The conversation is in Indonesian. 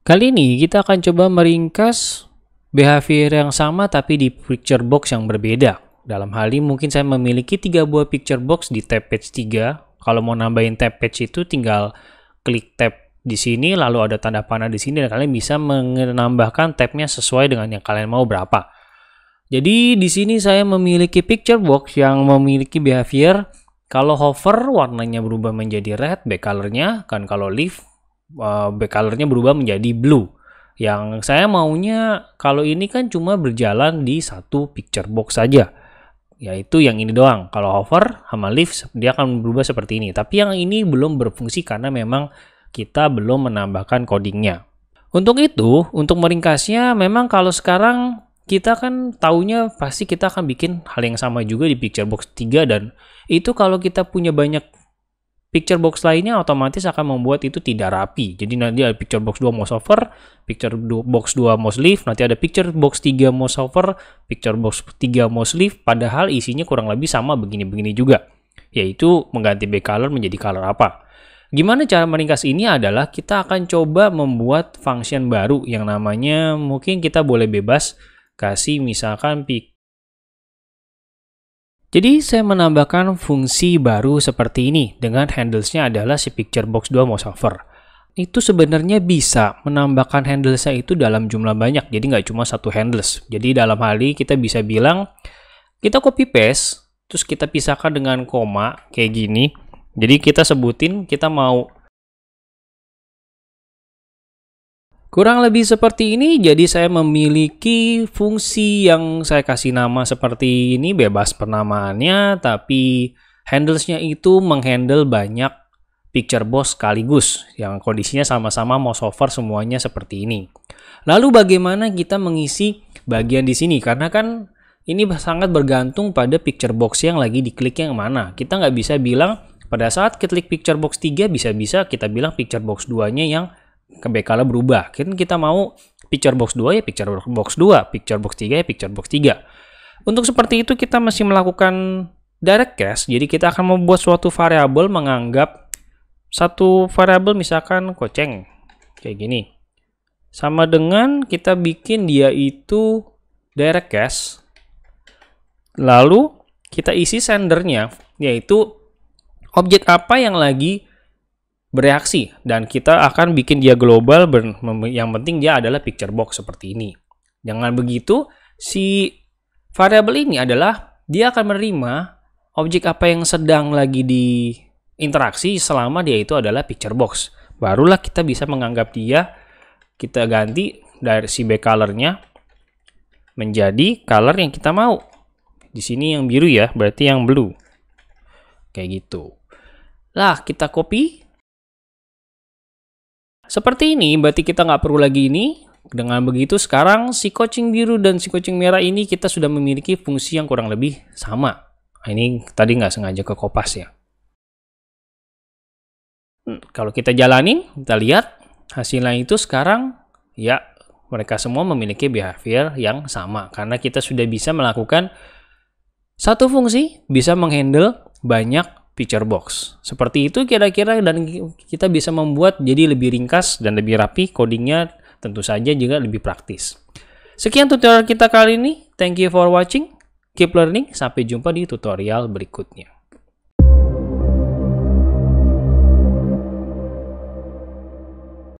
Kali ini kita akan coba meringkas behavior yang sama tapi di picture box yang berbeda. Dalam hal ini mungkin saya memiliki tiga buah picture box di tab page 3. Kalau mau nambahin tab page itu tinggal klik tab di sini lalu ada tanda panah di sini dan kalian bisa menambahkan tabnya sesuai dengan yang kalian mau berapa. Jadi di sini saya memiliki picture box yang memiliki behavior kalau hover warnanya berubah menjadi red back color-nya kan kalau leave uh, back colornya berubah menjadi blue. Yang saya maunya kalau ini kan cuma berjalan di satu picture box saja. Yaitu yang ini doang. Kalau hover sama lift dia akan berubah seperti ini. Tapi yang ini belum berfungsi karena memang kita belum menambahkan codingnya. Untuk itu, untuk meringkasnya memang kalau sekarang kita kan taunya pasti kita akan bikin hal yang sama juga di picture box 3 dan itu kalau kita punya banyak picture box lainnya otomatis akan membuat itu tidak rapi. Jadi nanti ada picture box 2 mouse over, picture box 2 mouse leaf, nanti ada picture box 3 mouse over, picture box 3 mouse leaf, padahal isinya kurang lebih sama begini-begini juga. Yaitu mengganti background menjadi color apa. Gimana cara meringkas ini adalah kita akan coba membuat function baru yang namanya mungkin kita boleh bebas kasih misalkan pick jadi saya menambahkan fungsi baru seperti ini dengan handlesnya adalah si picture box 2 Hover. Itu sebenarnya bisa menambahkan handlesnya itu dalam jumlah banyak, jadi nggak cuma satu handles. Jadi dalam hal ini kita bisa bilang, kita copy paste, terus kita pisahkan dengan koma kayak gini. Jadi kita sebutin kita mau Kurang lebih seperti ini, jadi saya memiliki fungsi yang saya kasih nama seperti ini, bebas penamaannya, tapi handlesnya itu menghandle banyak picture box sekaligus, yang kondisinya sama-sama over semuanya seperti ini. Lalu bagaimana kita mengisi bagian di sini? Karena kan ini sangat bergantung pada picture box yang lagi diklik yang mana. Kita nggak bisa bilang pada saat klik picture box 3 bisa-bisa kita bilang picture box 2-nya yang bekalnya berubah. Kan kita mau picture box 2 ya picture box 2, picture box 3 ya picture box 3. Untuk seperti itu kita masih melakukan direct cache, jadi kita akan membuat suatu variabel menganggap satu variabel misalkan koceng kayak gini. Sama dengan kita bikin dia itu direct cache. Lalu kita isi sendernya yaitu objek apa yang lagi bereaksi dan kita akan bikin dia global yang penting dia adalah picture box seperti ini. Jangan begitu si variabel ini adalah dia akan menerima objek apa yang sedang lagi di interaksi selama dia itu adalah picture box. Barulah kita bisa menganggap dia kita ganti dari si back nya menjadi color yang kita mau. Di sini yang biru ya, berarti yang blue. Kayak gitu. Lah, kita copy seperti ini, berarti kita nggak perlu lagi ini. Dengan begitu, sekarang si kucing biru dan si kucing merah ini kita sudah memiliki fungsi yang kurang lebih sama. Nah, ini tadi nggak sengaja ke kopas ya. Hmm, kalau kita jalanin, kita lihat hasilnya itu sekarang ya mereka semua memiliki behavior yang sama karena kita sudah bisa melakukan satu fungsi bisa menghandle banyak picture box. Seperti itu kira-kira dan kita bisa membuat jadi lebih ringkas dan lebih rapi codingnya tentu saja juga lebih praktis. Sekian tutorial kita kali ini. Thank you for watching. Keep learning. Sampai jumpa di tutorial berikutnya.